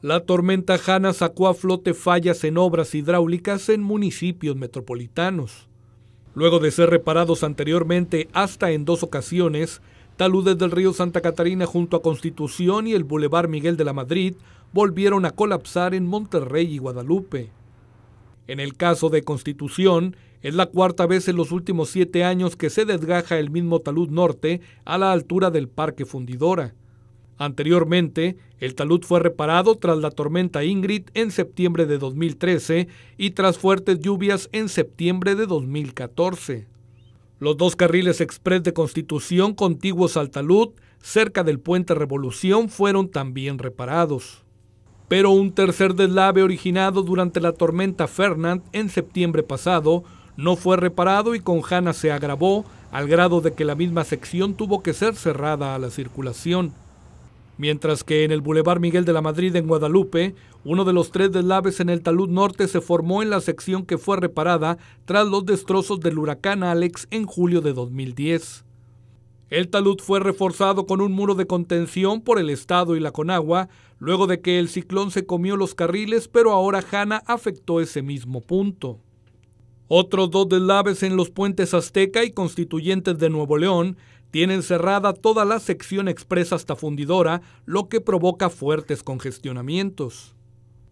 La tormenta Hanna sacó a flote fallas en obras hidráulicas en municipios metropolitanos. Luego de ser reparados anteriormente hasta en dos ocasiones, taludes del río Santa Catarina junto a Constitución y el Boulevard Miguel de la Madrid volvieron a colapsar en Monterrey y Guadalupe. En el caso de Constitución, es la cuarta vez en los últimos siete años que se desgaja el mismo talud norte a la altura del Parque Fundidora. Anteriormente, el talud fue reparado tras la tormenta Ingrid en septiembre de 2013 y tras fuertes lluvias en septiembre de 2014. Los dos carriles express de Constitución contiguos al talud, cerca del puente Revolución, fueron también reparados. Pero un tercer deslave originado durante la tormenta Fernand en septiembre pasado no fue reparado y con Hanna se agravó al grado de que la misma sección tuvo que ser cerrada a la circulación mientras que en el Boulevard Miguel de la Madrid en Guadalupe, uno de los tres deslaves en el talud norte se formó en la sección que fue reparada tras los destrozos del huracán Alex en julio de 2010. El talud fue reforzado con un muro de contención por el Estado y la Conagua, luego de que el ciclón se comió los carriles, pero ahora Hanna afectó ese mismo punto. Otros dos deslaves en los puentes Azteca y Constituyentes de Nuevo León tienen cerrada toda la sección expresa hasta fundidora, lo que provoca fuertes congestionamientos.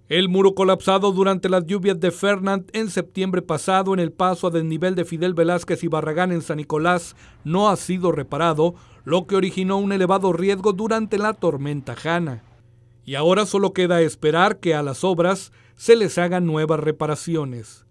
El muro colapsado durante las lluvias de Fernand en septiembre pasado en el paso a desnivel de Fidel Velázquez y Barragán en San Nicolás no ha sido reparado, lo que originó un elevado riesgo durante la tormenta Jana. Y ahora solo queda esperar que a las obras se les hagan nuevas reparaciones.